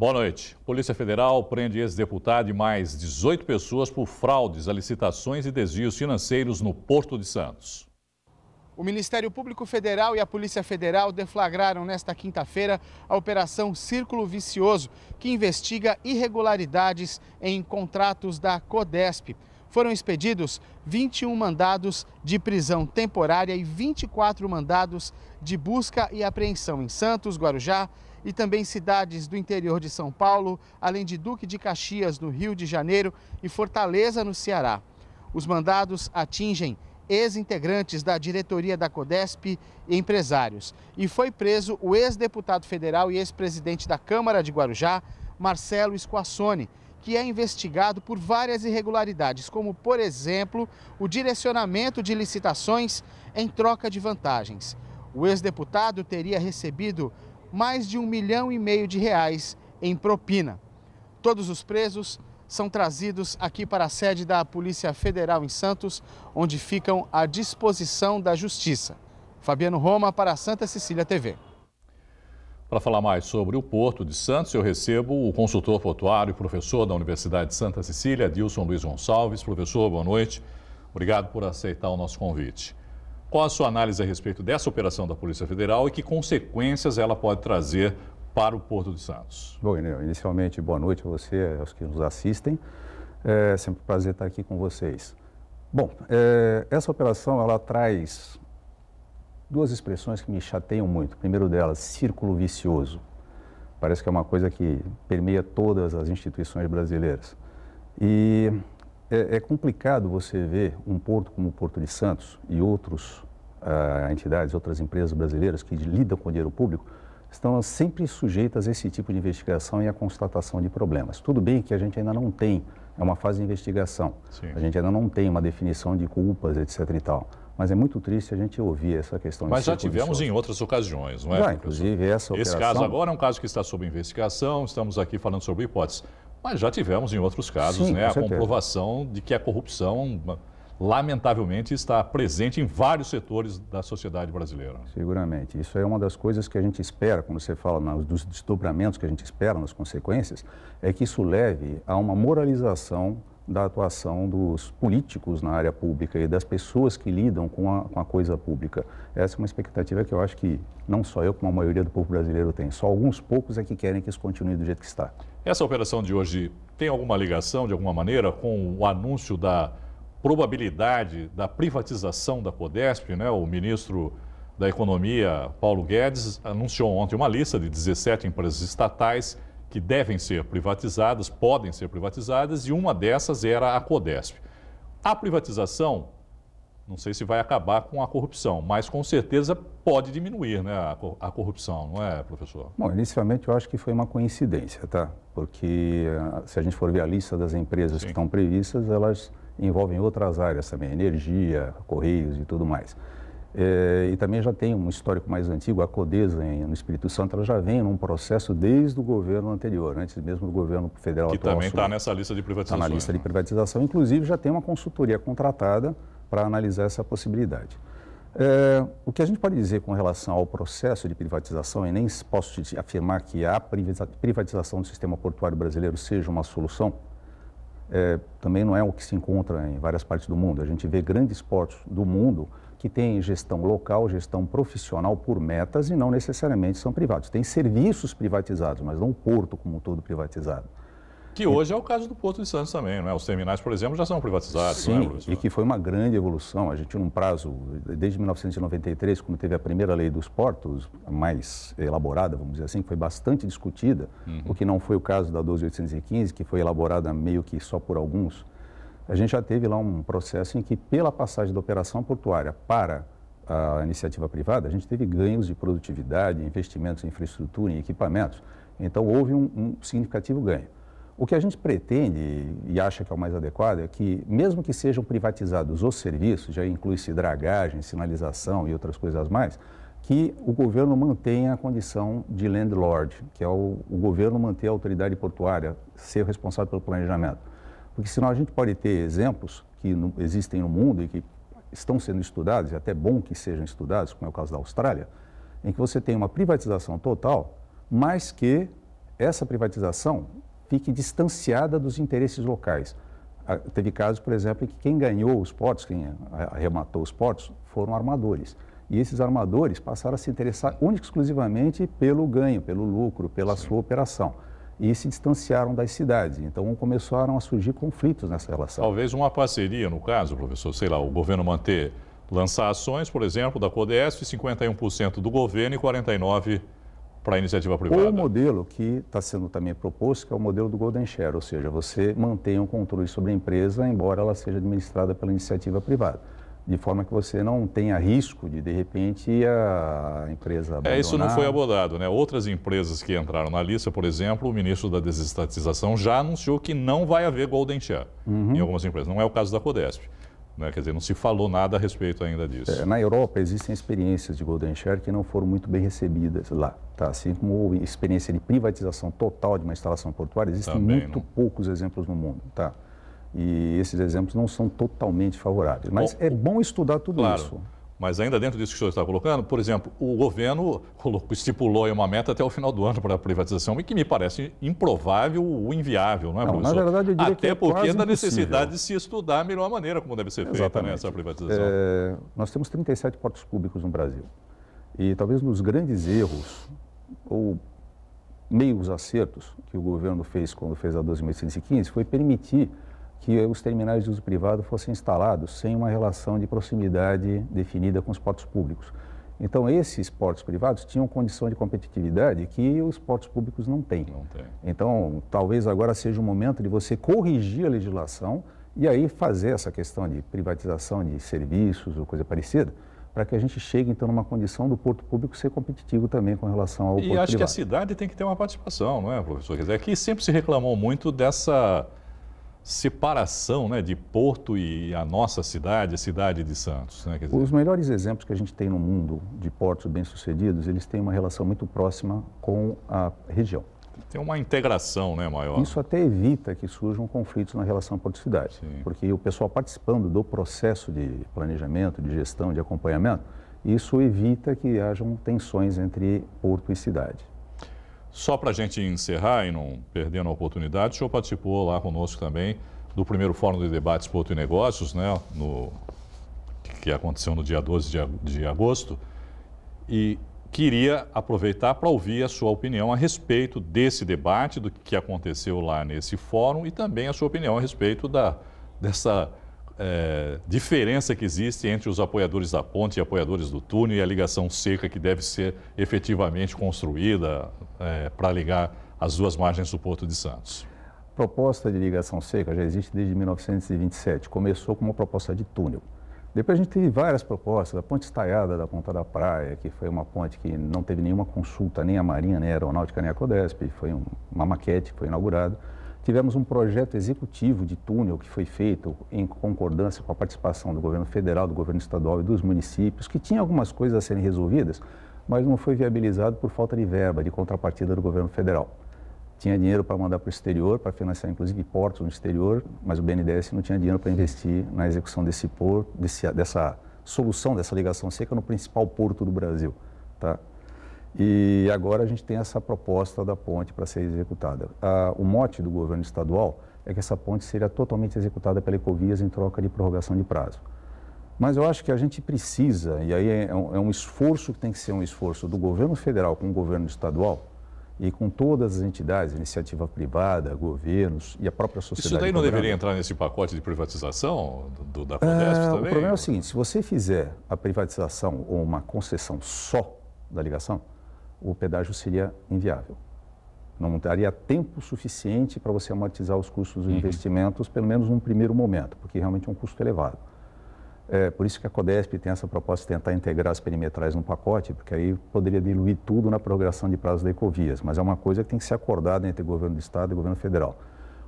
Boa noite. Polícia Federal prende ex-deputado e mais 18 pessoas por fraudes a licitações e desvios financeiros no Porto de Santos. O Ministério Público Federal e a Polícia Federal deflagraram nesta quinta-feira a Operação Círculo Vicioso, que investiga irregularidades em contratos da CODESP. Foram expedidos 21 mandados de prisão temporária e 24 mandados de busca e apreensão em Santos, Guarujá, e também cidades do interior de São Paulo, além de Duque de Caxias, no Rio de Janeiro, e Fortaleza, no Ceará. Os mandados atingem ex-integrantes da diretoria da Codesp e empresários. E foi preso o ex-deputado federal e ex-presidente da Câmara de Guarujá, Marcelo Squassone, que é investigado por várias irregularidades, como, por exemplo, o direcionamento de licitações em troca de vantagens. O ex-deputado teria recebido mais de um milhão e meio de reais em propina. Todos os presos são trazidos aqui para a sede da Polícia Federal em Santos, onde ficam à disposição da Justiça. Fabiano Roma para Santa Cecília TV. Para falar mais sobre o Porto de Santos, eu recebo o consultor portuário, e professor da Universidade de Santa Cecília, Dilson Luiz Gonçalves. Professor, boa noite. Obrigado por aceitar o nosso convite. Qual a sua análise a respeito dessa operação da Polícia Federal e que consequências ela pode trazer para o Porto de Santos? Bom, inicialmente, boa noite a você, aos que nos assistem. É sempre um prazer estar aqui com vocês. Bom, é, essa operação ela traz duas expressões que me chateiam muito. primeiro delas, círculo vicioso. Parece que é uma coisa que permeia todas as instituições brasileiras. E é, é, complicado você ver um porto como o Porto de Santos e outros uh, entidades, outras empresas brasileiras que lidam com dinheiro público, estão sempre sujeitas a esse tipo de investigação e a constatação de problemas. Tudo bem que a gente ainda não tem, é uma fase de investigação, Sim. a gente ainda não tem uma definição de culpas, etc e tal. Mas é muito triste a gente ouvir essa questão. Mas já tivemos em outras ocasiões, não é? Já, inclusive essa operação... Esse caso agora é um caso que está sob investigação, estamos aqui falando sobre hipóteses. Mas já tivemos em outros casos Sim, né, a comprovação de que a corrupção, lamentavelmente, está presente em vários setores da sociedade brasileira. Seguramente. Isso é uma das coisas que a gente espera, quando você fala nos, dos desdobramentos que a gente espera, nas consequências, é que isso leve a uma moralização da atuação dos políticos na área pública e das pessoas que lidam com a, com a coisa pública. Essa é uma expectativa que eu acho que não só eu, como a maioria do povo brasileiro tem. Só alguns poucos é que querem que isso continue do jeito que está. Essa operação de hoje tem alguma ligação, de alguma maneira, com o anúncio da probabilidade da privatização da Podesp, né? O ministro da Economia, Paulo Guedes, anunciou ontem uma lista de 17 empresas estatais que devem ser privatizadas, podem ser privatizadas, e uma dessas era a Codesp. A privatização, não sei se vai acabar com a corrupção, mas com certeza pode diminuir né, a corrupção, não é, professor? Bom, inicialmente eu acho que foi uma coincidência, tá? Porque ah, se a gente for ver a lista das empresas Sim. que estão previstas, elas envolvem outras áreas também, energia, correios e tudo mais. É, e também já tem um histórico mais antigo, a CODESA em, no Espírito Santo, ela já vem num processo desde o governo anterior, antes mesmo do governo federal que atual. Que também está nessa lista de privatização. Está na lista de né? privatização, inclusive já tem uma consultoria contratada para analisar essa possibilidade. É, o que a gente pode dizer com relação ao processo de privatização, e nem posso afirmar que a privatização do sistema portuário brasileiro seja uma solução, é, também não é o que se encontra em várias partes do mundo. A gente vê grandes portos do mundo que têm gestão local, gestão profissional por metas e não necessariamente são privados. Tem serviços privatizados, mas não o porto como um todo privatizado. Que hoje é o caso do Porto de Santos também, não é? Os terminais, por exemplo, já são privatizados. Sim, é, e que foi uma grande evolução. A gente, num prazo, desde 1993, quando teve a primeira lei dos portos, mais elaborada, vamos dizer assim, que foi bastante discutida, uhum. o que não foi o caso da 12.815, que foi elaborada meio que só por alguns, a gente já teve lá um processo em que, pela passagem da operação portuária para a iniciativa privada, a gente teve ganhos de produtividade, investimentos em infraestrutura, em equipamentos. Então, houve um, um significativo ganho. O que a gente pretende e acha que é o mais adequado é que, mesmo que sejam privatizados os serviços, já inclui-se dragagem, sinalização e outras coisas mais, que o governo mantenha a condição de landlord, que é o, o governo manter a autoridade portuária, ser responsável pelo planejamento. Porque senão a gente pode ter exemplos que no, existem no mundo e que estão sendo estudados, e até bom que sejam estudados, como é o caso da Austrália, em que você tem uma privatização total, mas que essa privatização fique distanciada dos interesses locais. Ah, teve casos, por exemplo, em que quem ganhou os portos, quem arrematou os portos, foram armadores. E esses armadores passaram a se interessar única e exclusivamente pelo ganho, pelo lucro, pela Sim. sua operação. E se distanciaram das cidades. Então começaram a surgir conflitos nessa relação. Talvez uma parceria, no caso, professor, sei lá, o governo manter, lançar ações, por exemplo, da CODESP, 51% do governo e 49% para a iniciativa privada. Ou o modelo que está sendo também proposto, que é o modelo do Golden Share, ou seja, você mantém um controle sobre a empresa, embora ela seja administrada pela iniciativa privada de forma que você não tenha risco de, de repente, a empresa abandonar. É, isso não foi abordado, né? Outras empresas que entraram na lista, por exemplo, o ministro da desestatização já anunciou que não vai haver golden share uhum. em algumas empresas. Não é o caso da Codesp. Né? Quer dizer, não se falou nada a respeito ainda disso. É, na Europa existem experiências de Golden Share que não foram muito bem recebidas lá. Tá? Assim como experiência de privatização total de uma instalação portuária, existem Também, muito não... poucos exemplos no mundo. Tá? E esses exemplos não são totalmente favoráveis. Mas bom, é bom estudar tudo claro. isso. Mas ainda dentro disso que o senhor está colocando, por exemplo, o governo estipulou uma meta até o final do ano para a privatização, e que me parece improvável ou inviável, não é, não, Na verdade, eu diria até que é porque é da necessidade de se estudar a melhor maneira como deve ser feita né, essa privatização. É, nós temos 37 portos públicos no Brasil. E talvez nos grandes erros, ou meios acertos que o governo fez quando fez a 12.615, foi permitir que os terminais de uso privado fossem instalados sem uma relação de proximidade definida com os portos públicos. Então, esses portos privados tinham condição de competitividade que os portos públicos não têm. Não tem. Então, talvez agora seja o momento de você corrigir a legislação e aí fazer essa questão de privatização de serviços ou coisa parecida, para que a gente chegue, então, numa condição do porto público ser competitivo também com relação ao e porto privado. E acho que a cidade tem que ter uma participação, não é, professor? Quer dizer, aqui sempre se reclamou muito dessa separação né, de Porto e a nossa cidade, a cidade de Santos. Né? Dizer... Os melhores exemplos que a gente tem no mundo de portos bem-sucedidos, eles têm uma relação muito próxima com a região. Tem uma integração né, maior. Isso até evita que surjam conflitos na relação porto-cidade, porque o pessoal participando do processo de planejamento, de gestão, de acompanhamento, isso evita que hajam tensões entre porto e cidade. Só para a gente encerrar e não perdendo a oportunidade, o senhor participou lá conosco também do primeiro Fórum de Debates Porto e Negócios, né, no, que aconteceu no dia 12 de agosto, e queria aproveitar para ouvir a sua opinião a respeito desse debate, do que aconteceu lá nesse fórum e também a sua opinião a respeito da, dessa é, diferença que existe entre os apoiadores da ponte e apoiadores do túnel e a ligação seca que deve ser efetivamente construída é, para ligar as duas margens do Porto de Santos? proposta de ligação seca já existe desde 1927. Começou como uma proposta de túnel. Depois a gente teve várias propostas, a ponte estaiada da Ponta da Praia, que foi uma ponte que não teve nenhuma consulta, nem a Marinha, nem a Aeronáutica, nem a Codesp, foi um, uma maquete que foi inaugurada. Tivemos um projeto executivo de túnel que foi feito em concordância com a participação do governo federal, do governo estadual e dos municípios, que tinha algumas coisas a serem resolvidas, mas não foi viabilizado por falta de verba, de contrapartida do governo federal. Tinha dinheiro para mandar para o exterior, para financiar inclusive portos no exterior, mas o BNDES não tinha dinheiro para investir na execução desse porto, desse, dessa solução, dessa ligação seca no principal porto do Brasil. Tá? E agora a gente tem essa proposta da ponte para ser executada. o mote do governo estadual é que essa ponte seria totalmente executada pela Ecovias em troca de prorrogação de prazo. Mas eu acho que a gente precisa, e aí é, é um, é um esforço que tem que ser um esforço do governo federal com o governo estadual, e com todas as entidades, iniciativa privada, governos e a própria sociedade. Isso daí não deveria entrar nesse pacote de privatização do, da Fundesp é, também? O problema é o seguinte, se você fizer a privatização ou uma concessão só da ligação, o pedágio seria inviável. Não daria tempo suficiente para você amortizar os custos dos uhum. investimentos, pelo menos num primeiro momento, porque realmente é um custo elevado. É, por isso que a CODESP tem essa proposta de tentar integrar as perimetrais num pacote, porque aí poderia diluir tudo na progressão de prazo da Ecovias, mas é uma coisa que tem que ser acordada entre o governo do Estado e o governo federal.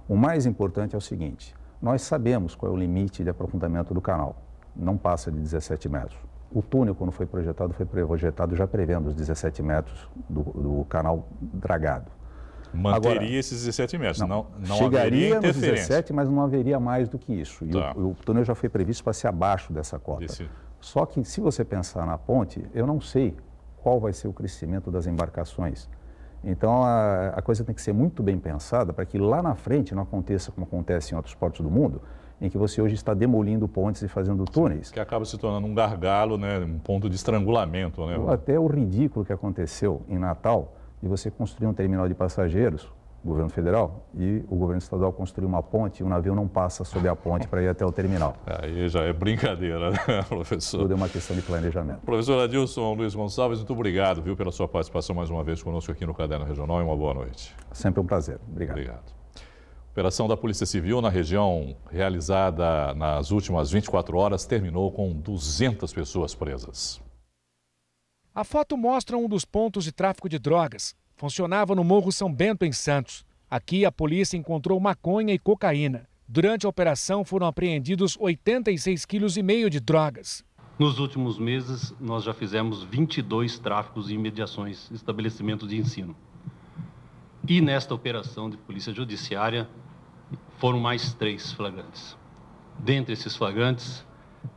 O mais importante é o seguinte, nós sabemos qual é o limite de aprofundamento do canal, não passa de 17 metros. O túnel, quando foi projetado, foi projetado já prevendo os 17 metros do, do canal dragado. Manteria Agora, esses 17 metros, não, não, não chegaria nos 17, mas não haveria mais do que isso. E tá. o, o, túnel já foi previsto para ser abaixo dessa cota. Desse... Só que se você pensar na ponte, eu não sei qual vai ser o crescimento das embarcações. Então a, a coisa tem que ser muito bem pensada para que lá na frente não aconteça como acontece em outros portos do mundo, em que você hoje está demolindo pontes e fazendo túneis. Que acaba se tornando um gargalo, né? um ponto de estrangulamento. Né? Até o ridículo que aconteceu em Natal de você construir um terminal de passageiros, governo federal, e o governo estadual construir uma ponte e o navio não passa sobre a ponte para ir até o terminal. Aí já é brincadeira, né, professor? Tudo é uma questão de planejamento. Professor Adilson Luiz Gonçalves, muito obrigado viu, pela sua participação mais uma vez conosco aqui no Caderno Regional e uma boa noite. Sempre um prazer. Obrigado. Obrigado. Operação da Polícia Civil na região realizada nas últimas 24 horas terminou com 200 pessoas presas. A foto mostra um dos pontos de tráfico de drogas. Funcionava no Morro São Bento, em Santos. Aqui, a polícia encontrou maconha e cocaína. Durante a operação, foram apreendidos 86,5 quilos e meio de drogas. Nos últimos meses, nós já fizemos 22 tráficos e mediações, estabelecimentos de ensino. E nesta operação de polícia judiciária foram mais três flagrantes. Dentre esses flagrantes,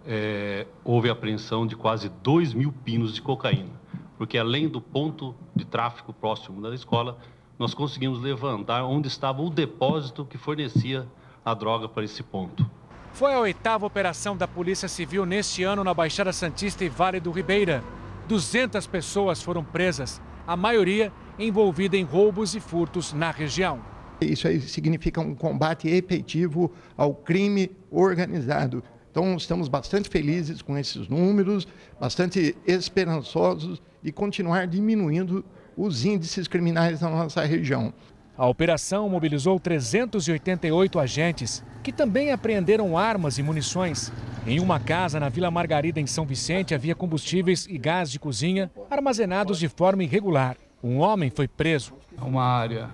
é, houve apreensão de quase 2 mil pinos de cocaína, porque além do ponto de tráfico próximo da escola, nós conseguimos levantar onde estava o depósito que fornecia a droga para esse ponto. Foi a oitava operação da Polícia Civil neste ano na Baixada Santista e Vale do Ribeira. 200 pessoas foram presas, a maioria envolvida em roubos e furtos na região. Isso aí significa um combate efetivo ao crime organizado. Então, estamos bastante felizes com esses números, bastante esperançosos de continuar diminuindo os índices criminais na nossa região. A operação mobilizou 388 agentes, que também apreenderam armas e munições. Em uma casa na Vila Margarida, em São Vicente, havia combustíveis e gás de cozinha armazenados de forma irregular. Um homem foi preso. Uma área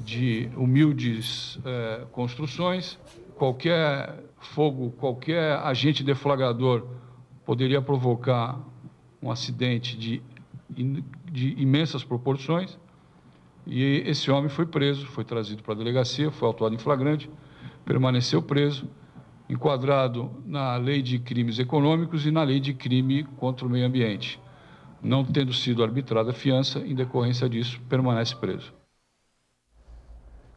de humildes eh, construções. Qualquer fogo, qualquer agente deflagrador poderia provocar um acidente de, de imensas proporções. E esse homem foi preso, foi trazido para a delegacia, foi autuado em flagrante, permaneceu preso, enquadrado na lei de crimes econômicos e na lei de crime contra o meio ambiente. Não tendo sido arbitrada a fiança, em decorrência disso, permanece preso.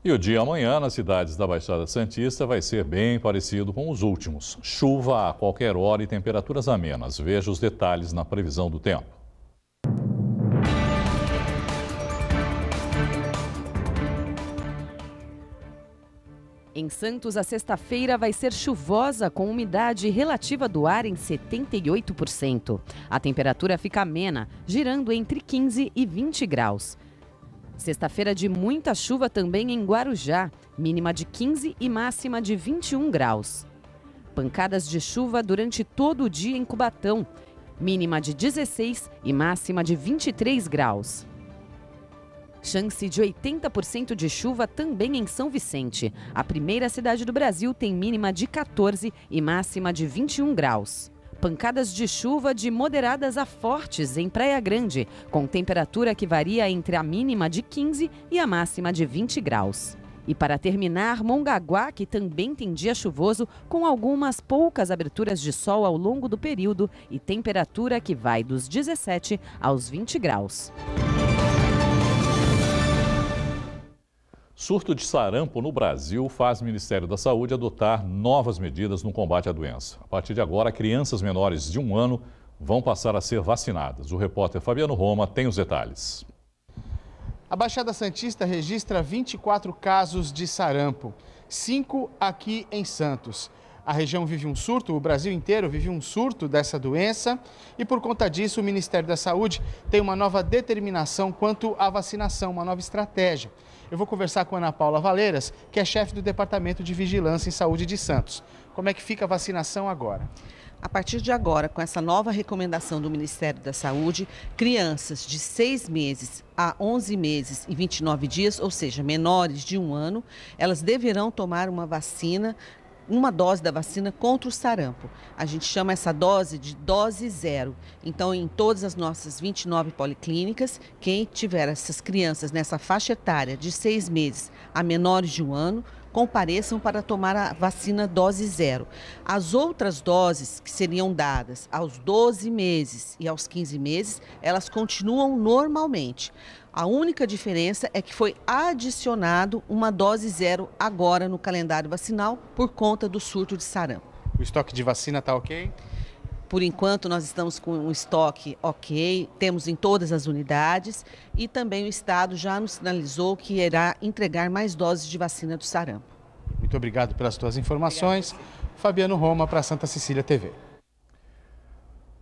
E o dia amanhã nas cidades da Baixada Santista vai ser bem parecido com os últimos. Chuva a qualquer hora e temperaturas amenas. Veja os detalhes na previsão do tempo. Em Santos, a sexta-feira vai ser chuvosa, com umidade relativa do ar em 78%. A temperatura fica amena, girando entre 15 e 20 graus. Sexta-feira de muita chuva também em Guarujá, mínima de 15 e máxima de 21 graus. Pancadas de chuva durante todo o dia em Cubatão, mínima de 16 e máxima de 23 graus. Chance de 80% de chuva também em São Vicente. A primeira cidade do Brasil tem mínima de 14 e máxima de 21 graus. Pancadas de chuva de moderadas a fortes em Praia Grande, com temperatura que varia entre a mínima de 15 e a máxima de 20 graus. E para terminar, Mongaguá, que também tem dia chuvoso, com algumas poucas aberturas de sol ao longo do período e temperatura que vai dos 17 aos 20 graus. Surto de sarampo no Brasil faz o Ministério da Saúde adotar novas medidas no combate à doença. A partir de agora, crianças menores de um ano vão passar a ser vacinadas. O repórter Fabiano Roma tem os detalhes. A Baixada Santista registra 24 casos de sarampo, cinco aqui em Santos. A região vive um surto, o Brasil inteiro vive um surto dessa doença e por conta disso o Ministério da Saúde tem uma nova determinação quanto à vacinação, uma nova estratégia. Eu vou conversar com Ana Paula Valeiras, que é chefe do Departamento de Vigilância em Saúde de Santos. Como é que fica a vacinação agora? A partir de agora, com essa nova recomendação do Ministério da Saúde, crianças de 6 meses a 11 meses e 29 dias, ou seja, menores de um ano, elas deverão tomar uma vacina uma dose da vacina contra o sarampo. A gente chama essa dose de dose zero. Então, em todas as nossas 29 policlínicas, quem tiver essas crianças nessa faixa etária de seis meses a menores de um ano, compareçam para tomar a vacina dose zero. As outras doses que seriam dadas aos 12 meses e aos 15 meses, elas continuam normalmente. A única diferença é que foi adicionado uma dose zero agora no calendário vacinal por conta do surto de sarampo. O estoque de vacina está ok? Por enquanto, nós estamos com um estoque ok, temos em todas as unidades e também o Estado já nos sinalizou que irá entregar mais doses de vacina do sarampo. Muito obrigado pelas tuas informações. Fabiano Roma para Santa Cecília TV.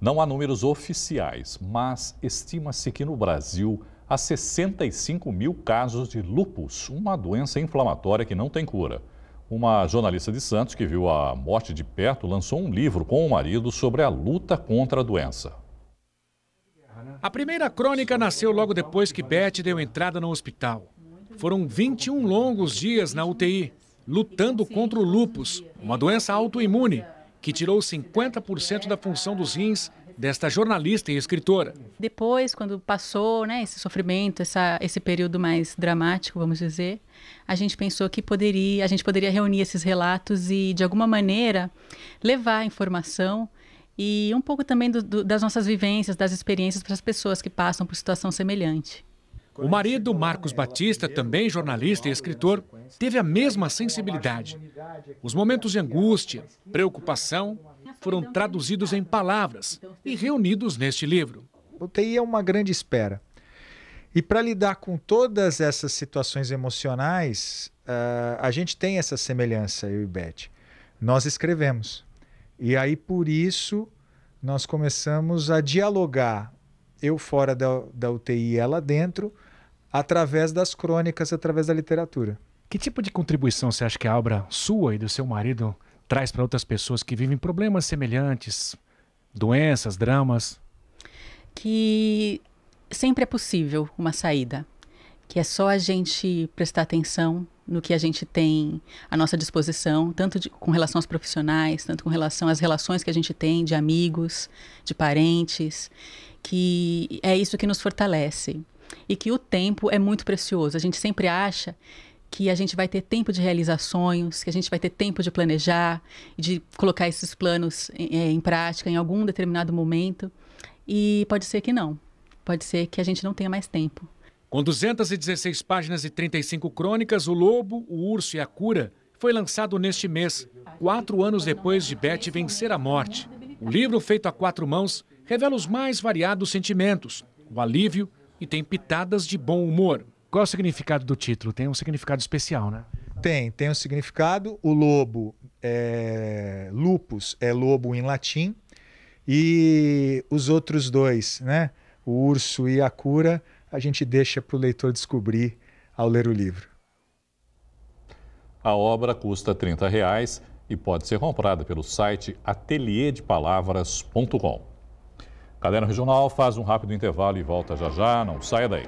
Não há números oficiais, mas estima-se que no Brasil a 65 mil casos de lupus, uma doença inflamatória que não tem cura. Uma jornalista de Santos, que viu a morte de perto, lançou um livro com o marido sobre a luta contra a doença. A primeira crônica nasceu logo depois que Beth deu entrada no hospital. Foram 21 longos dias na UTI, lutando contra o lupus, uma doença autoimune que tirou 50% da função dos rins desta jornalista e escritora. Depois, quando passou né, esse sofrimento, essa, esse período mais dramático, vamos dizer, a gente pensou que poderia, a gente poderia reunir esses relatos e, de alguma maneira, levar informação e um pouco também do, do, das nossas vivências, das experiências para as pessoas que passam por situação semelhante. O marido, Marcos Batista, também jornalista e escritor, teve a mesma sensibilidade. Os momentos de angústia, preocupação foram traduzidos em palavras e reunidos neste livro. UTI é uma grande espera. E para lidar com todas essas situações emocionais, uh, a gente tem essa semelhança, eu e Beth. Nós escrevemos. E aí, por isso, nós começamos a dialogar, eu fora da, da UTI e ela dentro, através das crônicas, através da literatura. Que tipo de contribuição você acha que a obra sua e do seu marido traz para outras pessoas que vivem problemas semelhantes, doenças, dramas? Que sempre é possível uma saída, que é só a gente prestar atenção no que a gente tem à nossa disposição, tanto de, com relação aos profissionais, tanto com relação às relações que a gente tem de amigos, de parentes, que é isso que nos fortalece e que o tempo é muito precioso. A gente sempre acha que a gente vai ter tempo de realizar sonhos, que a gente vai ter tempo de planejar, de colocar esses planos em, é, em prática em algum determinado momento. E pode ser que não. Pode ser que a gente não tenha mais tempo. Com 216 páginas e 35 crônicas, O Lobo, O Urso e a Cura foi lançado neste mês, quatro anos depois de Beth vencer a morte. O livro, feito a quatro mãos, revela os mais variados sentimentos, o alívio e tem pitadas de bom humor. Qual é o significado do título? Tem um significado especial, né? Tem, tem um significado. O lobo é lupus, é lobo em latim. E os outros dois, né? O urso e a cura, a gente deixa para o leitor descobrir ao ler o livro. A obra custa R$ 30,00 e pode ser comprada pelo site atelierdepalavras.com. Caderno Regional faz um rápido intervalo e volta já já, não saia daí.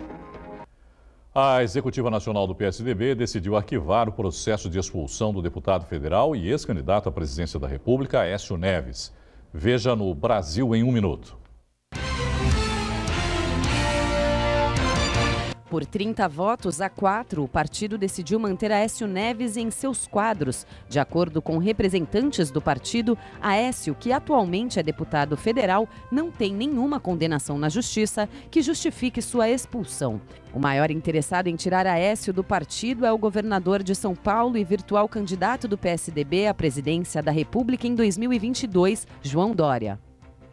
A Executiva Nacional do PSDB decidiu arquivar o processo de expulsão do deputado federal e ex-candidato à presidência da República, Écio Neves. Veja no Brasil em um minuto. Por 30 votos a 4, o partido decidiu manter Aécio Neves em seus quadros. De acordo com representantes do partido, Aécio, que atualmente é deputado federal, não tem nenhuma condenação na justiça que justifique sua expulsão. O maior interessado em tirar Aécio do partido é o governador de São Paulo e virtual candidato do PSDB à presidência da República em 2022, João Dória.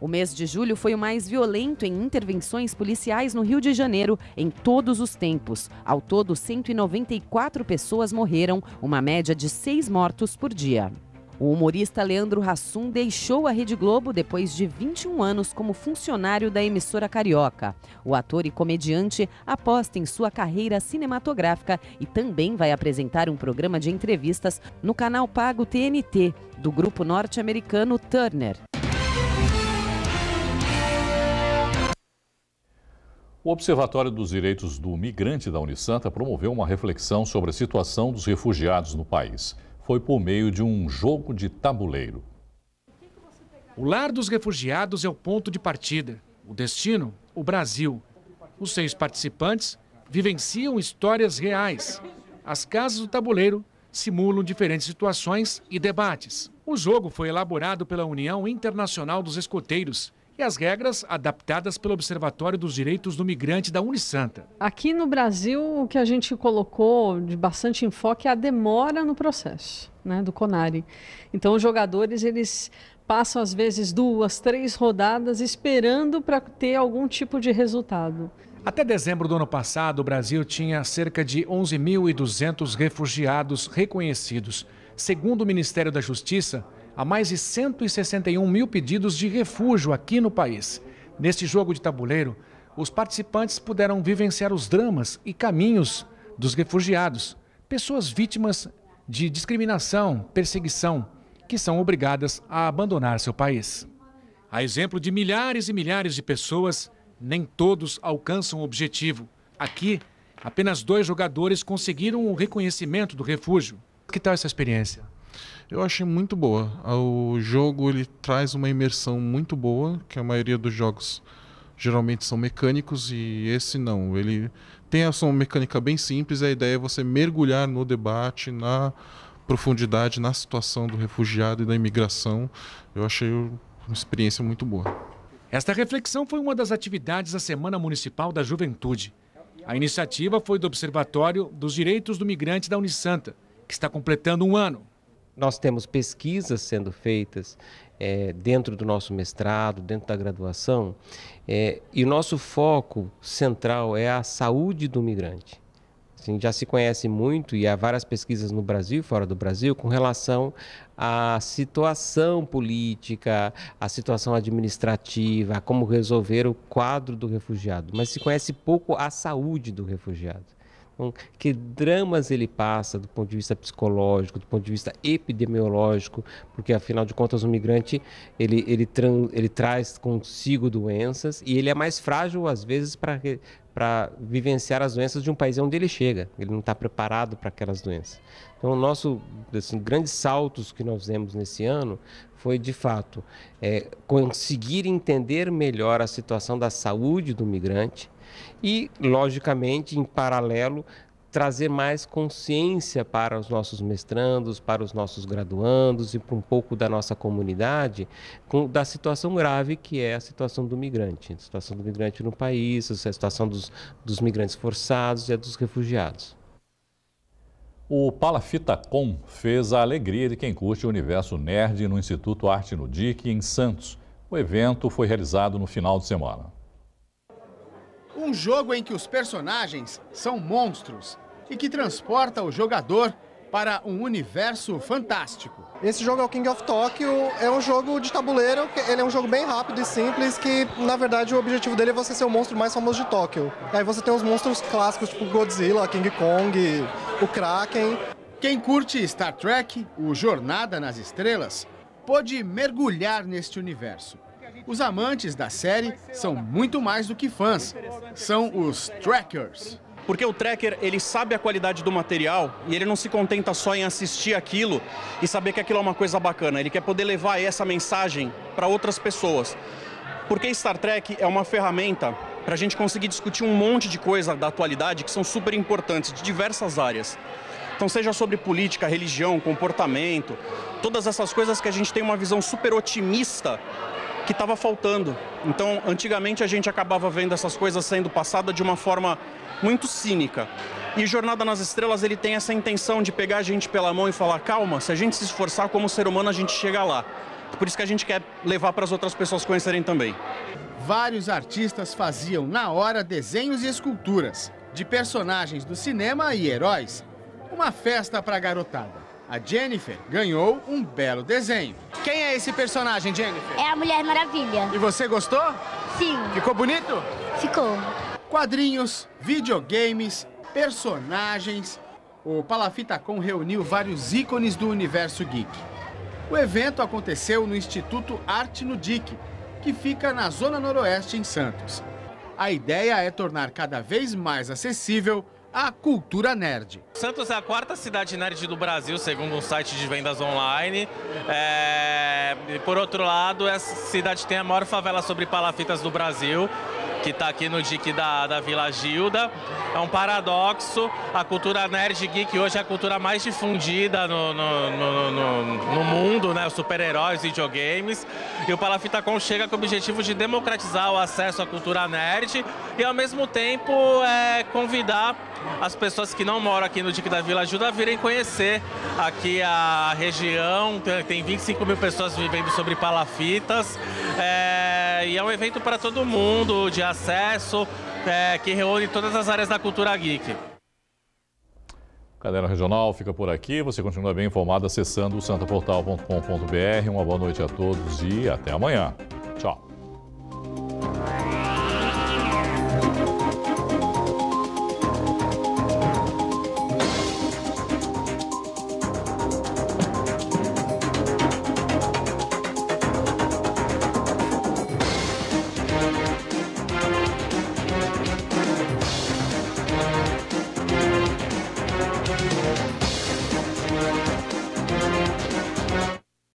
O mês de julho foi o mais violento em intervenções policiais no Rio de Janeiro em todos os tempos. Ao todo, 194 pessoas morreram, uma média de seis mortos por dia. O humorista Leandro Hassum deixou a Rede Globo depois de 21 anos como funcionário da emissora carioca. O ator e comediante aposta em sua carreira cinematográfica e também vai apresentar um programa de entrevistas no canal pago TNT, do grupo norte-americano Turner. O Observatório dos Direitos do Migrante da Unisanta promoveu uma reflexão sobre a situação dos refugiados no país. Foi por meio de um jogo de tabuleiro. O lar dos refugiados é o ponto de partida. O destino, o Brasil. Os seis participantes vivenciam histórias reais. As casas do tabuleiro simulam diferentes situações e debates. O jogo foi elaborado pela União Internacional dos Escoteiros e as regras adaptadas pelo Observatório dos Direitos do Migrante da Unisanta. Aqui no Brasil, o que a gente colocou de bastante enfoque é a demora no processo né, do CONARE. Então, os jogadores, eles passam às vezes duas, três rodadas esperando para ter algum tipo de resultado. Até dezembro do ano passado, o Brasil tinha cerca de 11.200 refugiados reconhecidos. Segundo o Ministério da Justiça, a mais de 161 mil pedidos de refúgio aqui no país. Neste jogo de tabuleiro, os participantes puderam vivenciar os dramas e caminhos dos refugiados, pessoas vítimas de discriminação, perseguição, que são obrigadas a abandonar seu país. A exemplo de milhares e milhares de pessoas, nem todos alcançam o objetivo. Aqui, apenas dois jogadores conseguiram o reconhecimento do refúgio. Que tal essa experiência? Eu achei muito boa. Ah, o jogo ele traz uma imersão muito boa, que a maioria dos jogos geralmente são mecânicos e esse não. Ele tem a sua mecânica bem simples, a ideia é você mergulhar no debate, na profundidade, na situação do refugiado e da imigração. Eu achei uma experiência muito boa. Esta reflexão foi uma das atividades da Semana Municipal da Juventude. A iniciativa foi do Observatório dos Direitos do Migrante da Unisanta, que está completando um ano nós temos pesquisas sendo feitas é, dentro do nosso mestrado, dentro da graduação, é, e o nosso foco central é a saúde do migrante. Assim, já se conhece muito e há várias pesquisas no Brasil e fora do Brasil com relação à situação política, à situação administrativa, a como resolver o quadro do refugiado, mas se conhece pouco a saúde do refugiado que dramas ele passa do ponto de vista psicológico, do ponto de vista epidemiológico, porque afinal de contas o migrante ele, ele, ele traz consigo doenças e ele é mais frágil às vezes para para vivenciar as doenças de um país onde ele chega. Ele não está preparado para aquelas doenças. Então, o nosso assim, grandes saltos que nós vemos nesse ano foi, de fato, é, conseguir entender melhor a situação da saúde do migrante, e, logicamente, em paralelo, trazer mais consciência para os nossos mestrandos, para os nossos graduandos e para um pouco da nossa comunidade com, da situação grave que é a situação do migrante, a situação do migrante no país, a situação dos, dos migrantes forçados e a dos refugiados. O Com fez a alegria de quem curte o universo nerd no Instituto Arte no DIC, em Santos. O evento foi realizado no final de semana. Um jogo em que os personagens são monstros e que transporta o jogador para um universo fantástico. Esse jogo é o King of Tokyo, é um jogo de tabuleiro, ele é um jogo bem rápido e simples, que na verdade o objetivo dele é você ser o monstro mais famoso de Tóquio. Aí você tem os monstros clássicos tipo Godzilla, King Kong, o Kraken. Quem curte Star Trek, o Jornada nas Estrelas, pode mergulhar neste universo. Os amantes da série são muito mais do que fãs, são os trackers. Porque o tracker, ele sabe a qualidade do material e ele não se contenta só em assistir aquilo e saber que aquilo é uma coisa bacana. Ele quer poder levar essa mensagem para outras pessoas. Porque Star Trek é uma ferramenta para a gente conseguir discutir um monte de coisa da atualidade que são super importantes, de diversas áreas. Então, seja sobre política, religião, comportamento, todas essas coisas que a gente tem uma visão super otimista que estava faltando. Então, antigamente a gente acabava vendo essas coisas sendo passadas de uma forma muito cínica. E Jornada nas Estrelas ele tem essa intenção de pegar a gente pela mão e falar: calma, se a gente se esforçar como ser humano, a gente chega lá. Por isso que a gente quer levar para as outras pessoas conhecerem também. Vários artistas faziam na hora desenhos e esculturas de personagens do cinema e heróis. Uma festa para a garotada. A Jennifer ganhou um belo desenho. Quem é esse personagem, Jennifer? É a Mulher Maravilha. E você gostou? Sim. Ficou bonito? Ficou. Quadrinhos, videogames, personagens. O Palafitacom reuniu vários ícones do universo geek. O evento aconteceu no Instituto Arte no DIC, que fica na Zona Noroeste, em Santos. A ideia é tornar cada vez mais acessível a cultura nerd. Santos é a quarta cidade nerd do Brasil, segundo um site de vendas online. É... Por outro lado, essa cidade tem a maior favela sobre palafitas do Brasil que está aqui no DIC da, da Vila Gilda. É um paradoxo, a cultura nerd geek hoje é a cultura mais difundida no, no, no, no, no mundo, né? Os super-heróis, videogames. E o Palafita com chega com o objetivo de democratizar o acesso à cultura nerd e, ao mesmo tempo, é, convidar as pessoas que não moram aqui no DIC da Vila Gilda a virem conhecer aqui a região. Tem 25 mil pessoas vivendo sobre palafitas. É, é, e é um evento para todo mundo, de acesso, é, que reúne todas as áreas da cultura geek. Cadena Regional fica por aqui. Você continua bem informado acessando o santaportal.com.br. Uma boa noite a todos e até amanhã. Tchau.